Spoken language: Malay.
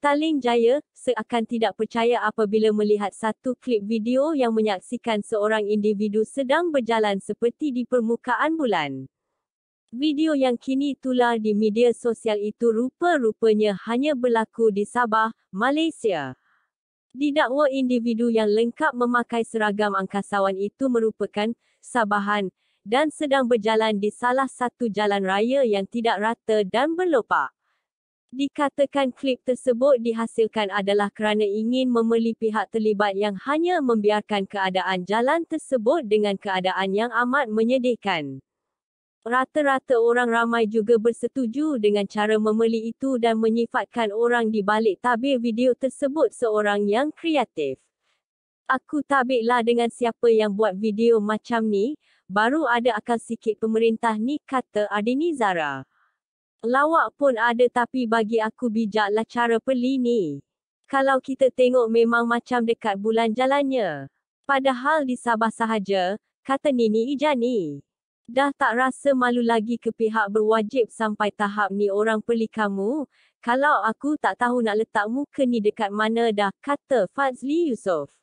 Petaling jaya, seakan tidak percaya apabila melihat satu klip video yang menyaksikan seorang individu sedang berjalan seperti di permukaan bulan. Video yang kini tular di media sosial itu rupa-rupanya hanya berlaku di Sabah, Malaysia. Didakwa individu yang lengkap memakai seragam angkasawan itu merupakan Sabahan dan sedang berjalan di salah satu jalan raya yang tidak rata dan berlopak. Dikatakan klip tersebut dihasilkan adalah kerana ingin memeli pihak terlibat yang hanya membiarkan keadaan jalan tersebut dengan keadaan yang amat menyedihkan. Rata-rata orang ramai juga bersetuju dengan cara memeli itu dan menyifatkan orang di balik tabir video tersebut seorang yang kreatif. Aku tabiklah dengan siapa yang buat video macam ni, baru ada akal sikit pemerintah ni kata Ardini Zara. Lawak pun ada tapi bagi aku bijaklah cara peli ni. Kalau kita tengok memang macam dekat bulan jalannya. Padahal di Sabah sahaja, kata Nini Ijani. Dah tak rasa malu lagi ke pihak berwajib sampai tahap ni orang peli kamu. Kalau aku tak tahu nak letak muka ni dekat mana dah, kata Fazli Yusof.